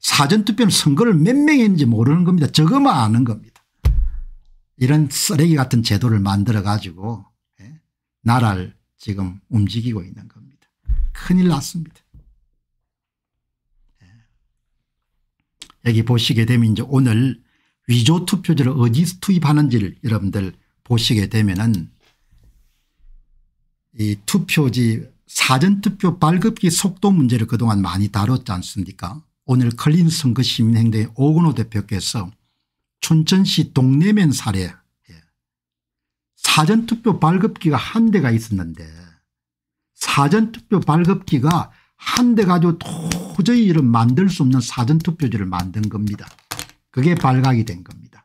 사전투표는 선거를 몇 명이 했는지 모르는 겁니다. 저거만 아는 겁니다. 이런 쓰레기 같은 제도를 만들어 가지고 예, 나라를 지금 움직이고 있는 겁니다. 큰일 났습니다. 예. 여기 보시게 되면 이제 오늘 위조 투표제를 어디서 투입하는지를 여러분들 보시게 되면은 이 투표지 사전투표 발급기 속도 문제를 그동안 많이 다뤘지 않습니까 오늘 클린 선거 시민행대 오근호 대표께서 춘천시 동네면 사례 예. 사전투표 발급기가 한 대가 있었는데 사전투표 발급기가 한 대 가지고 도저히 이런 만들 수 없는 사전투표지를 만든 겁니다. 그게 발각이 된 겁니다.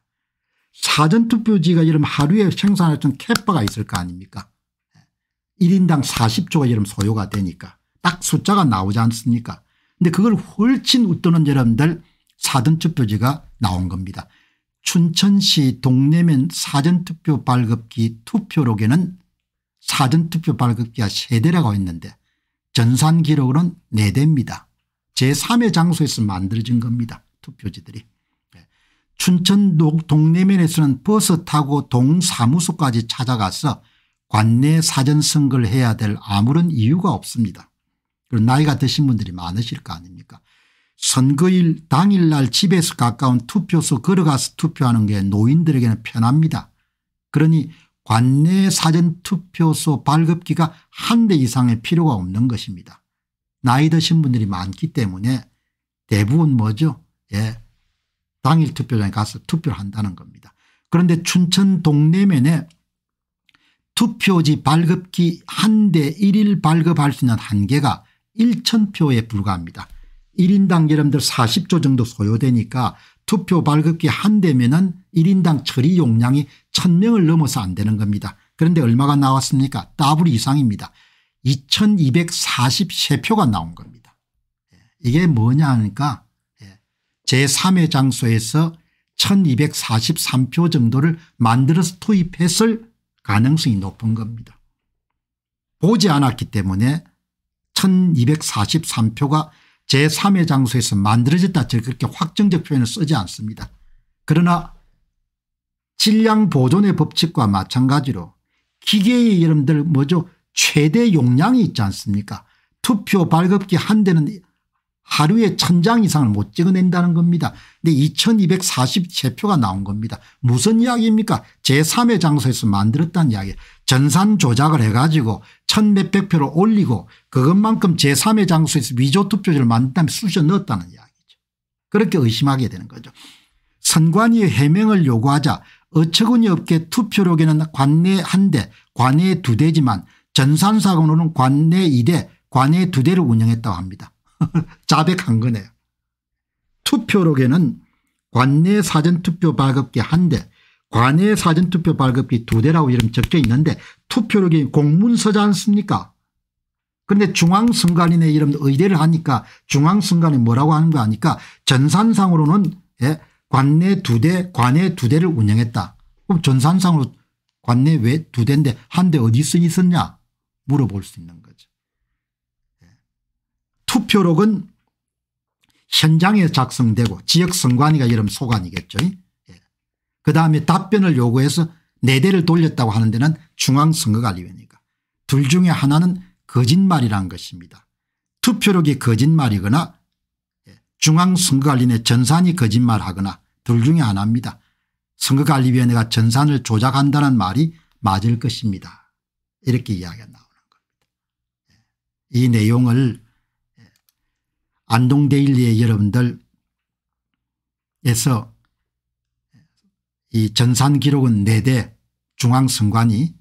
사전투표지가 이런 하루에 생산할 수 있는 캐파가 있을 거 아닙니까 1인당 예. 40조가 이런 소요가 되니까 딱 숫자가 나오지 않습니까 근데 그걸 훨씬 웃도는 여러분들 사전투표지가 나온 겁니다. 춘천시 동래면 사전투표 발급기 투표록에는 사전투표 발급기가 세대라고 했는데 전산 기록으로는 4대입니다. 제3의 장소에서 만들어진 겁니다. 투표지들이. 예. 춘천 동내면에서는 버스 타고 동사무소까지 찾아가서 관내 사전선거를 해야 될 아무런 이유가 없습니다. 그 나이가 드신 분들이 많으실 거 아닙니까 선거일 당일날 집에서 가까운 투표소 걸어가서 투표하는 게 노인들에게는 편합니다. 그러니 관내 사전투표소 발급기가 한 대 이상의 필요가 없는 것입니다. 나이 드신 분들이 많기 때문에 대부분 뭐죠 예, 당일 투표장에 가서 투표를 한다는 겁니다. 그런데 춘천 동네면에 투표지 발급기 한대 일일 발급할 수 있는 한계가 1천표에 불과합니다. 1인당 여러분들 40조 정도 소요되니까 투표 발급기 한 대면은 1인당 처리 용량이 1000명을 넘어서 안 되는 겁니다. 그런데 얼마가 나왔습니까 더블 이상입니다. 2243표가 나온 겁니다. 예, 이게 뭐냐 하니까 예, 제3의 장소에서 1243표 정도를 만들어서 투입했을 가능성이 높은 겁니다. 보지 않았기 때문에 1243표가 제3의 장소에서 만들어졌다 그렇게 확정적 표현을 쓰지 않습니다. 그러나 질량 보존의 법칙과 마찬가지로 기계의 여러분들 뭐죠 최대 용량이 있지 않습니까 투표 발급기 한 대는 하루에 천장 이상을 못 찍어낸다는 겁니다. 근데 2243표가 나온 겁니다. 무슨 이야기입니까 제3의 장소에서 만들었다는 이야기 전산 조작을 해가지고 천 몇백 표를 올리고 그것만큼 제3의 장소에서 위조 투표지를 만든 다음 쑤셔 넣었다는 이야기죠. 그렇게 의심하게 되는 거죠. 선관위의 해명을 요구하자 어처구니 없게 투표록에는 관내 한대 관내 두 대지만 전산사건으로는 관내 2대 관내 두 대를 운영했다고 합니다. 자백한 거네요. 투표록에는 관내 사전투표 발급기 한 대, 관내 사전투표 발급기 두 대라고 이름 적혀 있는데 투표록이 공문서지 않습니까? 그런데 중앙선관위의 이름 의뢰를 하니까 중앙선관위 뭐라고 하는 거 아니까 전산상으로는 예, 관내 두 대, 관내 두 대를 운영했다. 그럼 전산상으로 관내 왜 두 대인데 한 대 어디 서 있었냐 물어볼 수 있는 거예 투표록은 현장에 작성되고 지역 선관위가 이름 소관이겠죠. 예. 그다음에 답변을 요구해서 4대를 돌렸다고 하는 데는 중앙선거관리위원회가 둘 중에 하나는 거짓말이란 것입니다. 투표록이 거짓말이거나 예. 중앙선거관리위원회 전산이 거짓말하거나 둘 중에 하나입니다. 선거관리위원회가 전산을 조작한다는 말이 맞을 것입니다. 이렇게 이야기가 나오는 겁니다. 예. 이 내용을 안동데일리의 여러분들에서 이 전산 기록은 4대 중앙선관위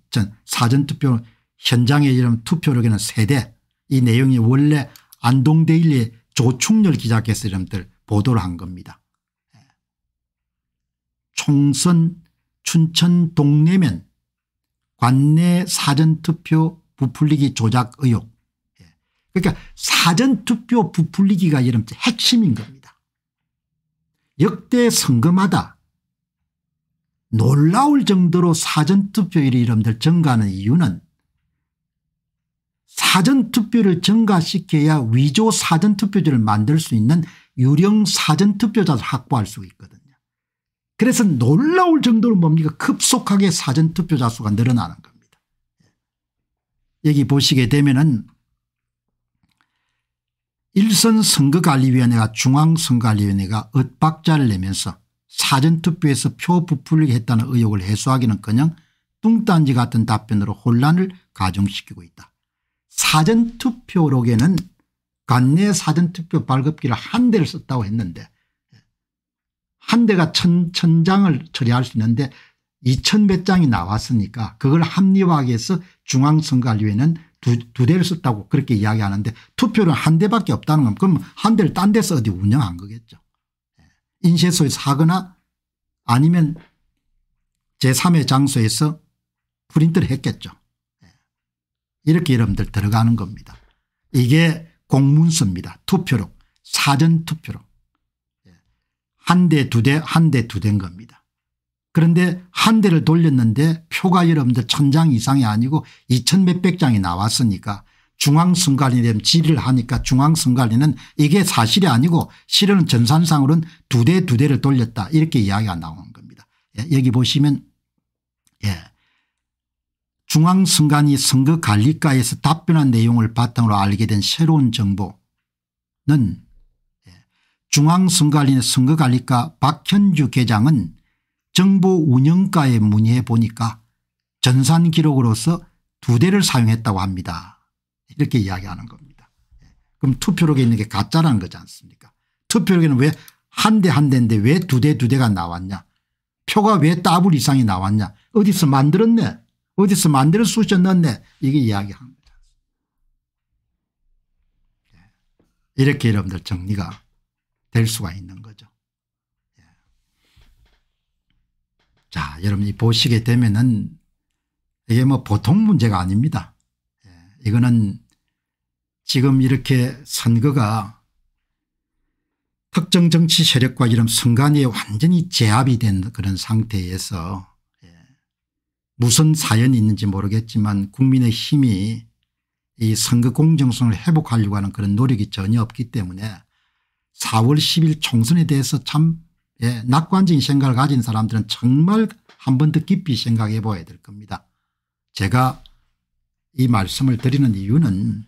사전투표 현장의 이름 투표록에는 3대 이 내용이 원래 안동데일리의 조충렬 기자께서 여러분들 보도를 한 겁니다. 총선 춘천 동네면 관내 사전투표 부풀리기 조작 의혹 그러니까 사전투표 부풀리기가 이런 핵심인 겁니다. 역대 선거마다 놀라울 정도로 사전투표율이 이름들 증가하는 이유는 사전투표를 증가시켜야 위조 사전투표지를 만들 수 있는 유령 사전투표자를 확보할 수 있거든요. 그래서 놀라울 정도로 뭡니까 급속하게 사전투표자 수가 늘어나는 겁니다. 여기 보시게 되면 은 일선 선거관리위원회가 중앙선거관리위원회가 엇박자를 내면서 사전투표에서 표 부풀리게 했다는 의혹을 해소하기는커녕 뚱딴지 같은 답변으로 혼란을 가중시키고 있다. 사전투표록에는 관내 사전투표 발급기를 한 대를 썼다고 했는데 한 대가 천, 천 장을 처리할 수 있는데 2천 몇 장이 나왔으니까 그걸 합리화하기 위해서 중앙선거관리위원회는 두, 두 대를 썼다고 그렇게 이야기하는데 투표는 한 대밖에 없다는 건 그럼 한 대를 딴 데서 어디 운영한 거겠죠. 예. 인쇄소에서 하거나 아니면 제3의 장소에서 프린트를 했겠죠. 예. 이렇게 여러분들 들어가는 겁니다. 이게 공문서입니다. 투표록 사전투표록. 예. 한 대, 두 대, 한 대, 두 대인 겁니다. 그런데 한 대를 돌렸는데 표가 여러분들 천장 이상이 아니고 2천 몇백 장이 나왔으니까 중앙선관위 되면 질의를 하니까 중앙선관위는 이게 사실이 아니고 실은 전산상으로는 두 대 두 대를 돌렸다 이렇게 이야기가 나오는 겁니다. 예, 여기 보시면 예. 중앙선관위 선거관리과에서 답변한 내용을 바탕으로 알게 된 새로운 정보는 예. 중앙선관위 선거관리과 박현주 계장은 정보 운영가에 문의해 보니까 전산 기록으로서 두 대를 사용했다고 합니다. 이렇게 이야기하는 겁니다. 예. 그럼 투표록에 있는 게 가짜라는 거지 않습니까 투표록에는 왜 한 대 한 대인데 왜 두 대 두 대가 나왔냐 표가 왜 더블 이상이 나왔냐 어디서 만들었네 어디서 만들어 쑤셨는데 이게 이야기합니다. 예. 이렇게 여러분들 정리가 될 수가 있는 거죠. 자, 여러분이 보시게 되면은 이게 뭐 보통 문제가 아닙니다. 예, 이거는 지금 이렇게 선거가 특정 정치 세력과 이런 선관위에 완전히 제압이 된 그런 상태에서 예, 무슨 사연이 있는지 모르겠지만 국민의 힘이 이 선거 공정성을 회복하려고 하는 그런 노력이 전혀 없기 때문에 4월 10일 총선에 대해서 참 예, 낙관적인 생각을 가진 사람들은 정말 한 번 더 깊이 생각해 봐야 될 겁니다. 제가 이 말씀을 드리는 이유는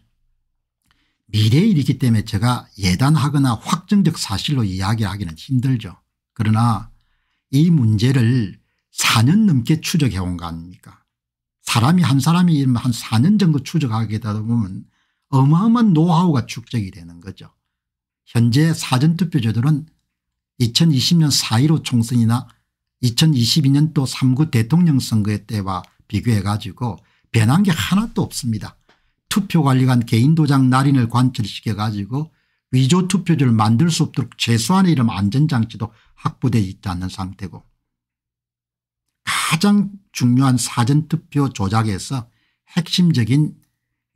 미래일이기 때문에 제가 예단하거나 확정적 사실로 이야기하기는 힘들죠. 그러나 이 문제를 4년 넘게 추적해 온 거 아닙니까 사람이 한 사람이 한 4년 정도 추적하게 되다 보면 어마어마한 노하우가 축적이 되는 거죠. 현재 사전투표제도는 2020년 4.15 총선이나 2022년 또 3구 대통령 선거 때와 비교해 가지고 변한 게 하나도 없습니다. 투표관리관 개인도장 날인을 관철시켜 가지고 위조 투표지를 만들 수 없도록 최소한의 이름 안전장치도 확보되어 있지 않는 상태고 가장 중요한 사전투표 조작에서 핵심적인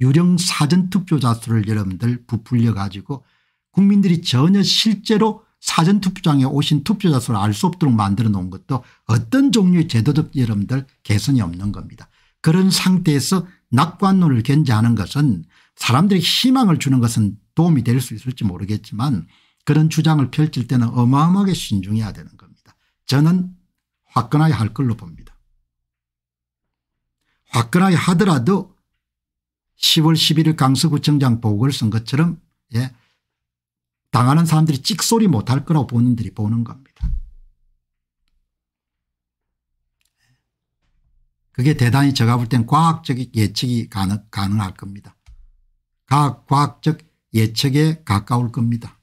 유령 사전투표자 수를 여러분들 부풀려 가지고 국민들이 전혀 실제로 사전투표장에 오신 투표자 수를 알 수 없도록 만들어 놓은 것도 어떤 종류의 제도적 여러분들 개선이 없는 겁니다. 그런 상태에서 낙관론을 견제하는 것은 사람들이 희망을 주는 것은 도움이 될 수 있을지 모르겠지만 그런 주장을 펼칠 때는 어마어마하게 신중해야 되는 겁니다. 저는 화끈하게 할 걸로 봅니다. 화끈하게 하더라도 10월 11일 강서구청장 보궐선거처럼 예, 당하는 사람들이 찍소리 못할 거라고 본인들이 보는 겁니다. 그게 대단히 제가 볼 땐 과학적 예측이 가능, 가능할 겁니다. 과학, 과학적 예측에 가까울 겁니다.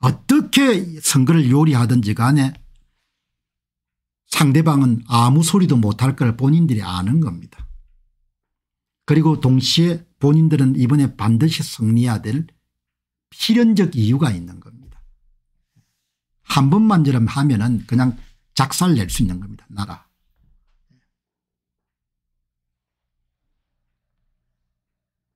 어떻게 선거를 요리하든지 간에 상대방은 아무 소리도 못할 걸 본인들이 아는 겁니다. 그리고 동시에 본인들은 이번에 반드시 승리해야 될 필연적 이유가 있는 겁니다. 한 번만 저럼 하면은 그냥 작살 낼 수 있는 겁니다. 나라.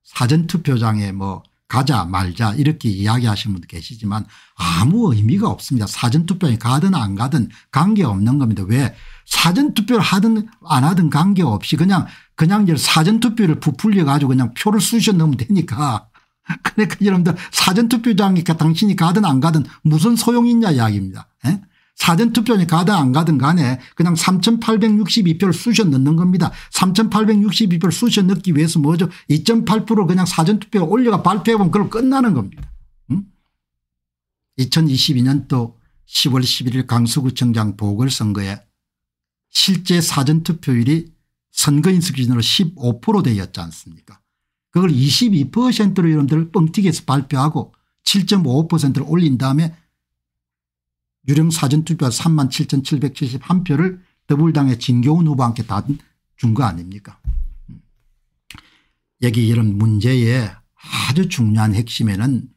사전투표장에 뭐 가자 말자 이렇게 이야기하시는 분도 계시지만 아무 의미가 없습니다. 사전투표에 가든 안 가든 관계없는 겁니다. 왜 사전투표를 하든 안 하든 관계없이 그냥 그냥 사전투표를 부풀려 가지고 그냥 표를 쑤셔 넣으면 되니까 그러니까 여러분들 사전투표장이니까 그 당신이 가든 안 가든 무슨 소용이 있냐 이야기입니다. 에? 예? 사전투표이 가든 안 가든 간에 그냥 3862표를 쑤셔 넣는 겁니다. 3862표를 쑤셔 넣기 위해서 뭐죠 2.8% 그냥 사전투표 올려가 발표해보면 그걸 끝나는 겁니다. 응? 2022년도 10월 11일 강서구청장 보궐선거에 실제 사전투표율이 선거인수 기준으로 15% 되었지 않습니까 그걸 22%로 여러분들 뻥튀기해서 발표하고 7.5%를 올린 다음에 유령 사전투표와 37,771표를 더불당의 진교훈 후보한테 다 준 거 아닙니까 음. 여기 이런 문제의 아주 중요한 핵심에는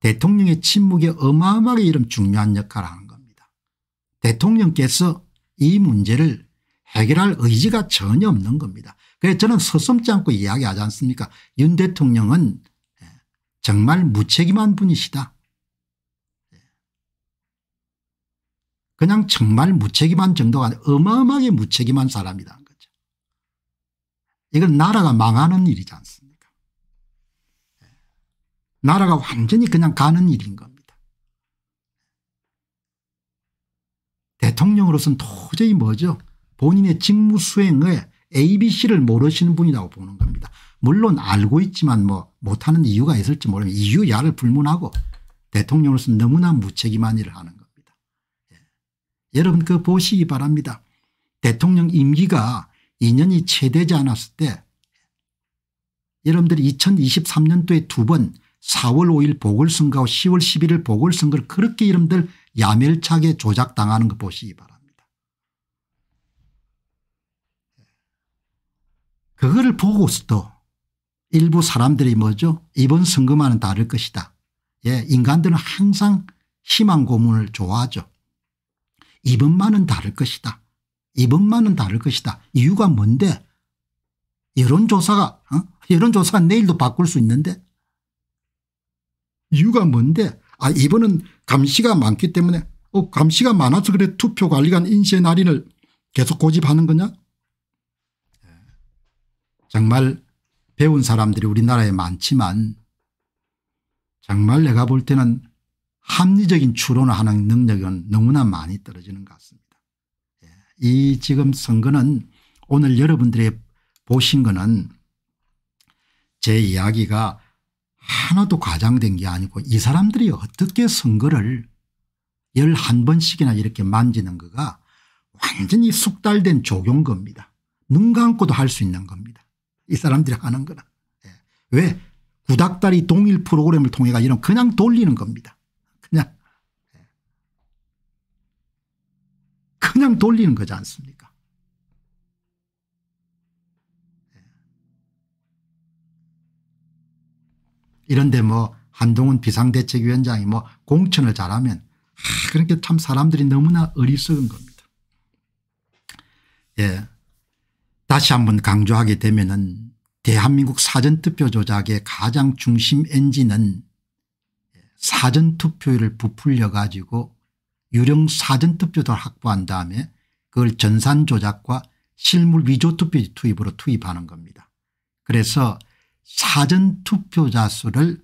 대통령의 침묵에 어마어마하게 이런 중요한 역할을 하는 겁니다. 대통령께서 이 문제를 해결할 의지가 전혀 없는 겁니다. 그래서 저는 서슴지 않고 이야기하지 않습니까 윤 대통령은 예, 정말 무책임한 분이시다. 예. 그냥 정말 무책임한 정도가 어마어마하게 무책임한 사람이라는 거죠. 이건 나라가 망하는 일이지 않습니까 예. 나라가 완전히 그냥 가는 일인 겁니다. 대통령으로서는 도저히 뭐죠 본인의 직무 수행에 ABC를 모르시는 분이라고 보는 겁니다. 물론 알고 있지만 뭐 못하는 이유가 있을지 모르면 이유야를 불문하고 대통령으로서 너무나 무책임한 일을 하는 겁니다. 예. 여러분 그 보시기 바랍니다. 대통령 임기가 2년이 채 되지 않았을 때 여러분들이 2023년도에 두 번 4월 5일 보궐선거와 10월 11일 보궐선거를 그렇게 여러분들 야멸차게 조작당하는 거 보시기 바랍니다. 그거를 보고서도 일부 사람들이 뭐죠 이번 선거만은 다를 것이다. 예 인간들은 항상 희망 고문을 좋아하죠. 이번만은 다를 것이다. 이번만은 다를 것이다. 이유가 뭔데 여론조사가 어? 여론조사가 내일도 바꿀 수 있는데 이유가 뭔데 아 이번은 감시가 많기 때문에 어, 감시가 많아서 그래 투표관리관 인쇄 날인을 계속 고집하는 거냐 정말 배운 사람들이 우리나라에 많지만 정말 내가 볼 때는 합리적인 추론을 하는 능력은 너무나 많이 떨어지는 것 같습니다. 예, 이 지금 선거는 오늘 여러분들이 보신 거는 제 이야기가 하나도 과장된 게 아니고 이 사람들이 어떻게 선거를 11번씩이나 이렇게 만지는 거가 완전히 숙달된 조경 겁니다. 눈 감고도 할 수 있는 겁니다. 이 사람들이 하는 거라왜 예. 구닥다리 동일 프로그램을 통해 가지고 그냥 돌리는 겁니다. 그냥. 그냥 돌리는 거지 않습니까 예. 이런데 뭐 한동훈 비상대책위원장이 뭐 공천을 잘하면 아, 그렇게 참 사람들이 너무나 어리석은 겁니다. 예. 다시 한 번 강조하게 되면은 대한민국 사전투표 조작의 가장 중심 엔진은 사전투표율을 부풀려 가지고 유령 사전투표도 확보한 다음에 그걸 전산조작과 실물 위조투표 투입으로 투입하는 겁니다. 그래서 사전투표자 수를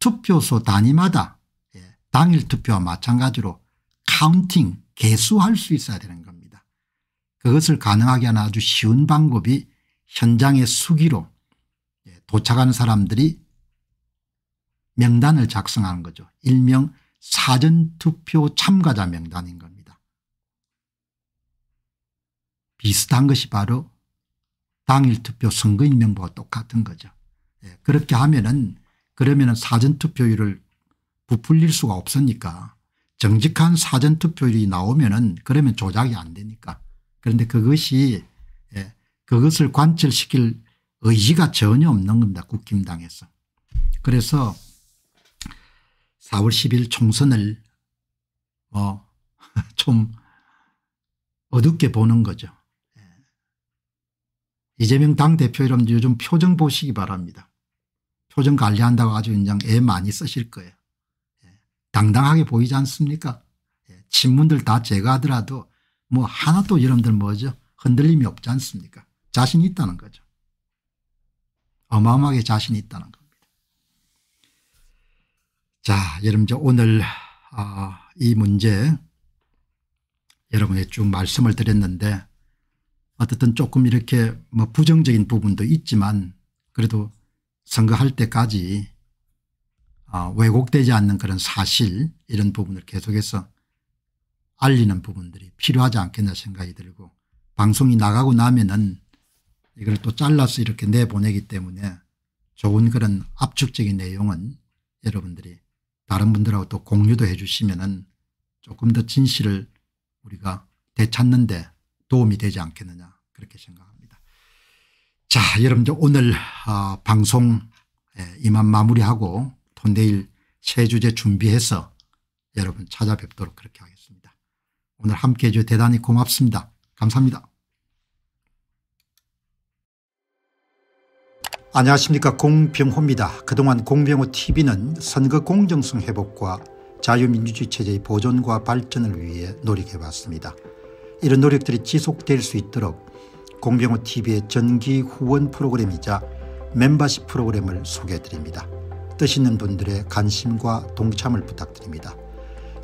투표소 단위마다 예, 당일 투표와 마찬가지로 카운팅 개수할 수 있어야 되는 겁니다. 그것을 가능하게 하는 아주 쉬운 방법이 현장의 수기로 도착한 사람들이 명단을 작성하는 거죠. 일명 사전투표 참가자 명단인 겁니다. 비슷한 것이 바로 당일투표 선거인명부와 똑같은 거죠. 예, 그렇게 하면은 그러면은 사전투표율을 부풀릴 수가 없으니까 정직한 사전투표율이 나오면은 그러면 조작이 안 되니까 그런데 그것이 예, 그것을 관철시킬 의지가 전혀 없는 겁니다. 국힘당에서. 그래서 4월 10일 총선을 뭐좀 어둡게 보는 거죠. 예. 이재명 당대표 여 이름 요즘 표정 보시기 바랍니다. 표정 관리한다고 아주 인장 애 많이 쓰실 거예요. 예. 당당하게 보이지 않습니까? 친문들 다 제거하더라도 뭐 하나도 여러분들 뭐죠 흔들림이 없지 않습니까 자신이 있다는 거죠. 어마어마하게 자신이 있다는 겁니다. 자 여러분 저 오늘 아, 이 문제 여러분에 쭉 말씀을 드렸는데 어쨌든 조금 이렇게 뭐 부정적인 부분도 있지만 그래도 선거할 때까지 아, 왜곡되지 않는 그런 사실 이런 부분을 계속해서 알리는 부분들이 필요하지 않겠나 생각이 들고 방송이 나가고 나면은 이걸 또 잘라서 이렇게 내보내기 때문에 좋은 그런 압축적인 내용은 여러분들이 다른 분들하고 또 공유도 해 주시면은 조금 더 진실을 우리가 되찾는데 도움이 되지 않겠느냐 그렇게 생각합니다. 자 여러분들 오늘 어, 방송 예, 이만 마무리하고 또 내일 새 주제 준비해서 여러분 찾아뵙도록 그렇게 하겠습니다. 오늘 함께해 주셔서 대단히 고맙습니다. 감사합니다. 안녕하십니까 공병호입니다. 그동안 공병호TV는 선거 공정성 회복과 자유민주주의 체제의 보존과 발전을 위해 노력해왔습니다. 이런 노력들이 지속될 수 있도록 공병호TV의 전기 후원 프로그램이자 멤버십 프로그램을 소개해드립니다. 뜻 있는 분들의 관심과 동참을 부탁드립니다.